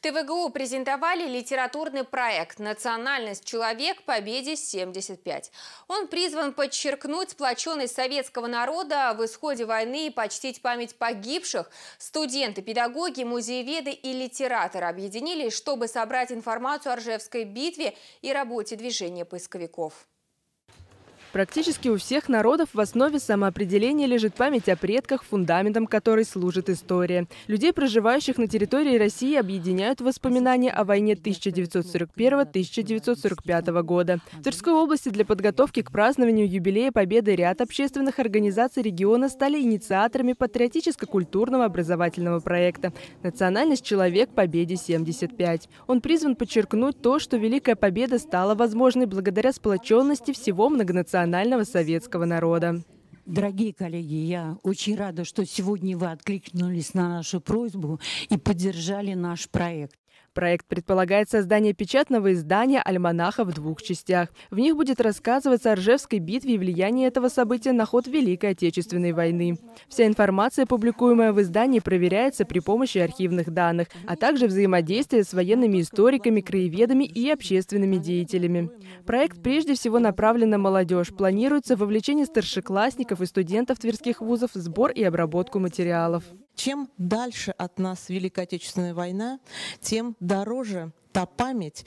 ТВГУ презентовали литературный проект «Национальность человек. Победе-75». Он призван подчеркнуть сплоченность советского народа в исходе войны и почтить память погибших. Студенты, педагоги, музееведы и литераторы объединились, чтобы собрать информацию о Ржевской битве и работе движения поисковиков. Практически у всех народов в основе самоопределения лежит память о предках, фундаментом которой служит история. Людей, проживающих на территории России, объединяют воспоминания о войне 1941-1945 года. В Тверской области для подготовки к празднованию юбилея Победы ряд общественных организаций региона стали инициаторами патриотическо-культурного образовательного проекта «Национальность человек победе 75». Он призван подчеркнуть то, что Великая Победа стала возможной благодаря сплоченности всего многонационального национального советского народа. Дорогие коллеги, я очень рада, что сегодня вы откликнулись на нашу просьбу и поддержали наш проект. Проект предполагает создание печатного издания «Альманаха» в двух частях. В них будет рассказываться о Ржевской битве и влиянии этого события на ход Великой Отечественной войны. Вся информация, публикуемая в издании, проверяется при помощи архивных данных, а также взаимодействие с военными историками, краеведами и общественными деятелями. Проект прежде всего направлен на молодежь. Планируется вовлечение старшеклассников и студентов тверских вузов в сбор и обработку материалов. Чем дальше от нас Великая Отечественная война, тем дороже та память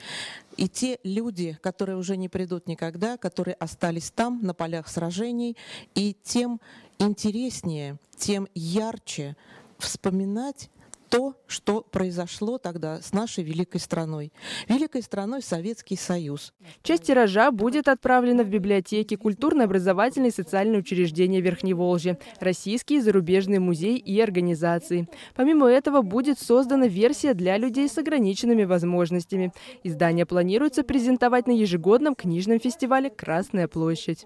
и те люди, которые уже не придут никогда, которые остались там, на полях сражений, и тем интереснее, тем ярче вспоминать то, что произошло тогда с нашей великой страной. Великой страной Советский Союз. Часть тиража будет отправлена в библиотеки, культурно-образовательные и социальные учреждения Верхневолжья, российские и зарубежные музеи и организации. Помимо этого будет создана версия для людей с ограниченными возможностями. Издание планируется презентовать на ежегодном книжном фестивале «Красная площадь».